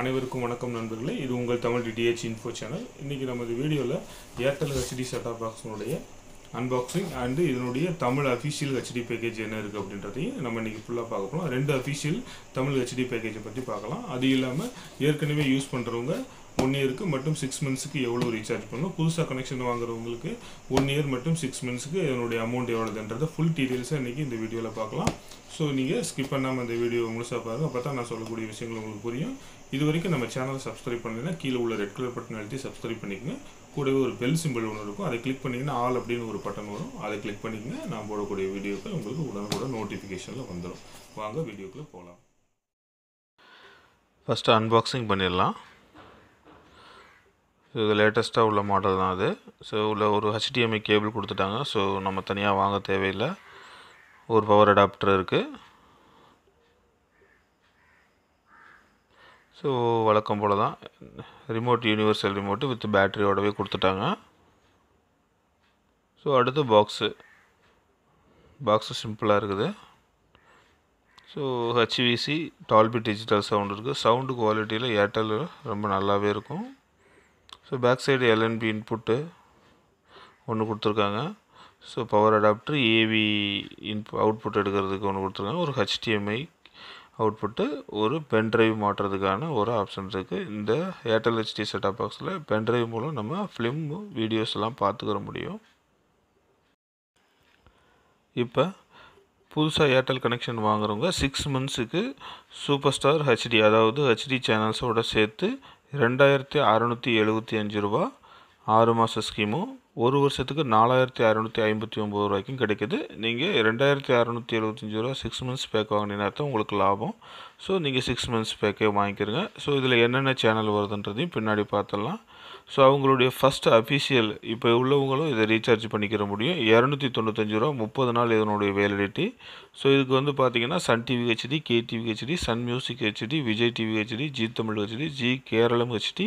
அனைவருக்கும் வணக்கம் நண்பர்களே இது உங்கள் தமிழ் டிடிஹெச் இன்ஃபோ சேனல் இன்றைக்கி நமது வீடியோவில் ஏர்டெல் ஹெச்டி செட்டாப் பாக்ஸினுடைய அன்பாக்சிங் அண்டு இதனுடைய தமிழ் அஃபிஷியல் ஹெச்டி பேக்கேஜ் என்ன இருக்குது அப்படின்றதையும் நம்ம இன்றைக்கி ஃபுல்லாக பார்க்க போகிறோம் ரெண்டு அஃபிஷியல் தமிழ் ஹெச்டி பேக்கேஜை பற்றி பார்க்கலாம் அது இல்லாமல் ஏற்கனவே யூஸ் பண்ணுறவங்க ஒன் இயருக்கு மட்டும் சிக்ஸ் மந்த்ஸுக்கு எவ்வளோ ரீசார்ஜ் பண்ணணும் புதுசாக கனெக்ஷன் வாங்குறவங்களுக்கு ஒன் இயர் மட்டும் சிக்ஸ் மந்த்ஸுக்கு என்னுடைய அமௌண்ட் எவ்வளோதுன்றத ஃபுல் டீட்டெயில்ஸாக இன்றைக்கி இந்த வீடியோவில் பார்க்கலாம் ஸோ நீங்கள் ஸ்கிப் பண்ணாமல் இந்த வீடியோ முழுசாக பாருங்கள் அப்போ தான் நான் சொல்லக்கூடிய விஷயங்கள் உங்களுக்கு புரியும் இது வரைக்கும் நம்ம சேனலை சப்ஸ்கிரைப் பண்ணிங்கன்னா கீழே உள்ள ரெட் கலர் பட்டன் எழுதி சப்ஸ்கிரைப் பண்ணிக்கங்க கூடவே ஒரு பெல் சிம்பிள் ஒன்று இருக்கும் அதை கிளிக் பண்ணிங்கன்னா ஆல் அப்படின்னு ஒரு பட்டன் வரும் அதை கிளிக் பண்ணிக்கங்க நான் போடக்கூடிய வீடியோக்கள் உங்களுக்கு உடனுக்குடன் நோட்டிஃபிகேஷனில் வந்துடும் வாங்க வீடியோக்குள்ளே போகலாம் ஃபஸ்ட்டு அன்பாக்சிங் பண்ணிடலாம் ஸோ இது லேட்டஸ்ட்டாக உள்ள மாடல் தான் அது ஸோ உள்ள ஒரு ஹெச்டிஎம்ஐ கேபிள் கொடுத்துட்டாங்க ஸோ நம்ம தனியாக வாங்க தேவையில்லை ஒரு பவர் அடாப்டர் இருக்குது ஸோ வழக்கம் போல் தான் ரிமோட் யூனிவர்சல் ரிமோட்டு வித் பேட்டரியோடவே கொடுத்துட்டாங்க ஸோ அடுத்து பாக்ஸு பாக்ஸு சிம்பிளாக இருக்குது so HVC Dolby digital sound இருக்குது சவுண்டு குவாலிட்டியில் ஏர்டெல் ரொம்ப நல்லாவே இருக்கும் so back side LNB input ஒன்று கொடுத்துருக்காங்க so power adapter AV input output எடுக்கிறதுக்கு ஒன்று கொடுத்துருக்காங்க ஒரு ஹெச்டிஎம்ஐ அவுட்புட்டு ஒரு பென்ட்ரைவ் மாட்டுறதுக்கான ஒரு ஆப்ஷன் இருக்குது இந்த ஏர்டெல் ஹெச்டி செட்டாப் பாக்ஸில் பென்ட்ரைவ் மூலம் நம்ம ஃபிலிம் வீடியோஸ்லாம் பார்த்துக்கிற முடியும் இப்போ புதுசாக ஏர்டெல் கனெக்ஷன் வாங்குறவங்க சிக்ஸ் மந்த்ஸுக்கு சூப்பர் ஸ்டார் ஹெச்டி அதாவது ஹெச்டி சேனல்ஸோடு சேர்த்து ரெண்டாயிரத்தி அறநூற்றி எழுபத்தி அஞ்சு ரூபா ஆறு மாத ஸ்கீமு ஒரு வருஷத்துக்கு நாலாயிரத்தி அறநூற்றி ஐம்பத்தி ஒம்பது ரூபாய்க்கும் கிடைக்கிது நீங்கள் ரெண்டாயிரத்தி அறநூற்றி எழுபத்தஞ்சி ரூபா சிக்ஸ் மந்த்ஸ் பேக் வாங்கினீங்கன்னா தான் உங்களுக்கு லாபம் ஸோ நீங்கள் சிக்ஸ் மந்த்ஸ் பேக்கே வாங்கிக்கிறங்க ஸோ இதில் என்னென்ன சேனல் வருதுன்றதையும் பின்னாடி பார்த்துடலாம் ஸோ அவங்களுடைய ஃபஸ்ட் அஃபிஷியல் இப்போ உள்ளவங்களும் இதை ரீசார்ஜ் பண்ணிக்கிற முடியும் இரநூத்தி தொண்ணூத்தஞ்சு ரூபா முப்பது நாள் இதனுடைய வேலிடிட்டி ஸோ இதுக்கு வந்து பார்த்திங்கன்னா Sun TV HD K TV HD Sun Music HD Vijay TV HD Zee Tamil HD Zee Keralam HD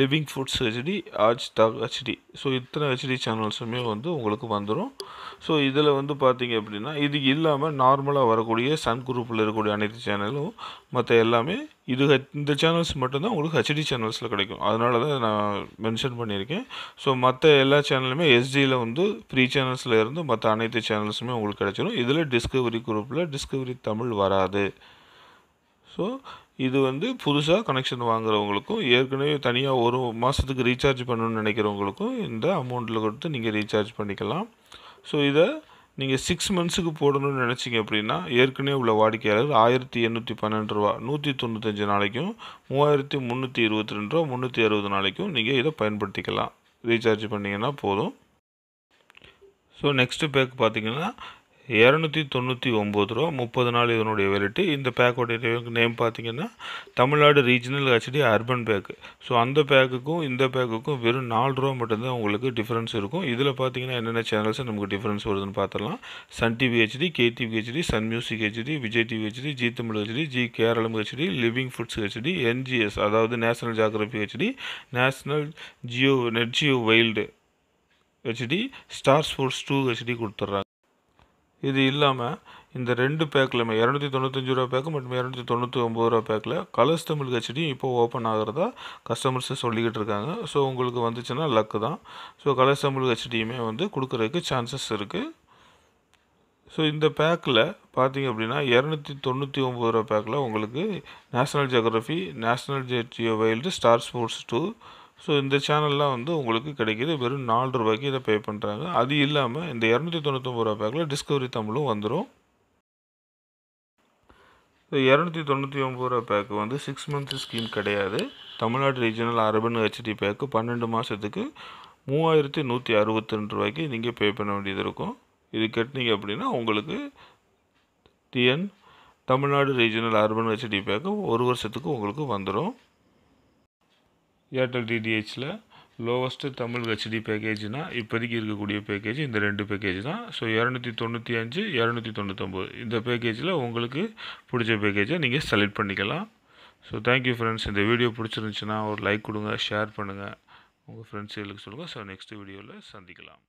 Living Foodz HD Aaj Tak HD so இத்தனை ஹெச்டி ஹெச்டி சேனல்ஸுமே வந்து உங்களுக்கு வந்துடும் ஸோ இதில் வந்து பார்த்தீங்க அப்படின்னா இது இல்லாமல் நார்மலாக வரக்கூடிய சன் குரூப்பில் இருக்கக்கூடிய அனைத்து சேனலும் மற்ற எல்லாமே இது இந்த சேனல்ஸ் மட்டும்தான் உங்களுக்கு ஹெச்டி சேனல்ஸில் கிடைக்கும் அதனால தான் நான் மென்ஷன் பண்ணியிருக்கேன் ஸோ மற்ற எல்லா சேனலுமே எஸ்டியில் வந்து ஃப்ரீ சேனல்ஸில் இருந்து மற்ற அனைத்து சேனல்ஸுமே உங்களுக்கு கிடைச்சிடும் இதில் டிஸ்கவரி குரூப்பில் டிஸ்கவரி தமிழ் வராது ஸோ இது வந்து புதுசாக கனெக்ஷன் வாங்குறவங்களுக்கும் ஏற்கனவே தனியாக ஒரு மாதத்துக்கு ரீசார்ஜ் பண்ணணும்னு நினைக்கிறவங்களுக்கும் இந்த அமௌண்ட்டில் கொடுத்து நீங்கள் ரீசார்ஜ் பண்ணிக்கலாம் ஸோ இதை நீங்கள் சிக்ஸ் மந்த்ஸுக்கு போடணும்னு நினச்சிங்க அப்படின்னா ஏற்கனவே உள்ள வாடிக்கையாளர் ஆயிரத்தி எண்ணூற்றி பன்னெண்டு ரூபா நூற்றி தொண்ணூத்தஞ்சு நாளைக்கும் மூவாயிரத்தி முந்நூற்றி இருபத்தி ரெண்டு ரூபா முந்நூற்றி அறுபது நாளைக்கும் நீங்கள் இதை பயன்படுத்திக்கலாம் ரீசார்ஜ் பண்ணிங்கன்னா போதும் ஸோ நெக்ஸ்ட்டு பேக் பார்த்திங்கன்னா இரநூத்தி தொண்ணூற்றி ஒம்பது ரூபா முப்பது நாள் இதனுடைய வெரைட்டி இந்த பேக்கோடைய நேம் பார்த்தீங்கன்னா Tamil Nadu regional HD urban pack so அந்த பேக்குக்கும் இந்த பேக்குக்கும் வெறும் நாலு ரூபா மட்டும்தான் உங்களுக்கு டிஃப்ரென்ஸ் இருக்கும் இதில் பார்த்தீங்கன்னா என்னென்ன சேனல்ஸ் நமக்கு டிஃப்ரென்ஸ் வருதுன்னு பார்த்துடலாம் Sun TV HD K TV HD Sun Music HD Vijay TV HD Zee Tamil HD Zee Keralam HD Living Foodz HD NGS அதாவது National Geography HD National Geo Nat Geo Wild HD Star Sports two HD கொடுத்துட்றாங்க இது இல்லாமல் இந்த ரெண்டு பேக்கில் இரநூத்தி தொண்ணூத்தஞ்சு ரூபா பேக்கு மற்றும் இரநூத்தி தொண்ணூற்றி ஒம்பது ரூபா பேக்கில் கலர்ஸ் தமிழ் கச்சடியும் இப்போ ஓப்பன் ஆகிறதா கஸ்டமர்ஸு சொல்லிக்கிட்டு இருக்காங்க ஸோ உங்களுக்கு வந்துச்சுன்னா லக்கு தான் ஸோ கலர்ஸ் தமிழ் கச்சடியுமே வந்து கொடுக்குறதுக்கு சான்சஸ் இருக்குது ஸோ இந்த பேக்கில் பார்த்தீங்க அப்படின்னா இரநூத்தி தொண்ணூற்றி ஒம்பது ரூபா பேக்கில் உங்களுக்கு National Geography National Geo Wild Star Sports two so இந்த சேனல்லாம் வந்து உங்களுக்கு கிடைக்கிது வெறும் நாலு ரூபாய்க்கு இதை பே பண்ணுறாங்க அது இல்லாமல் இந்த இரநூத்தி தொண்ணூத்தொம்பது ரூபா பேக்கில் டிஸ்கவரி தமிழும் வந்துடும் இரநூத்தி தொண்ணூற்றி ஒம்பது ரூபா பேக்கு வந்து சிக்ஸ் மந்த்ஸ் ஸ்கீம் கிடையாது Tamil Nadu regional urban HD pack பன்னெண்டு மாதத்துக்கு மூவாயிரத்தி நூற்றி அறுபத்தி ரெண்டு ரூபாய்க்கு நீங்கள் பே பண்ண வேண்டியது இருக்கும் இது கட்டினீங்க அப்படின்னா உங்களுக்கு TN Tamil Nadu regional urban HD pack ஒரு வருஷத்துக்கு உங்களுக்கு வந்துடும் ஏர்டெல் டிடிஹெச்சில் லோவஸ்ட்டு தமிழ் ஹெச்டி பேக்கேஜ்னால் இப்போதைக்கு இருக்கக்கூடிய பேக்கேஜ் இந்த ரெண்டு பேக்கேஜ் தான் ஸோ இரநூத்தி தொண்ணூற்றி அஞ்சு இரநூத்தி தொண்ணூத்தொம்பது இந்த பேக்கேஜில் உங்களுக்கு பிடிச்ச பேக்கேஜை நீங்கள் செலக்ட் பண்ணிக்கலாம் ஸோ தேங்க்யூ ஃப்ரெண்ட்ஸ் இந்த வீடியோ பிடிச்சிருந்துச்சுன்னா ஒரு லைக் கொடுங்க ஷேர் பண்ணுங்கள் உங்கள் ஃப்ரெண்ட்ஸுகளுக்கு சொல்லுங்கள் ஸோ நெக்ஸ்ட் வீடியோவில் சந்திக்கலாம்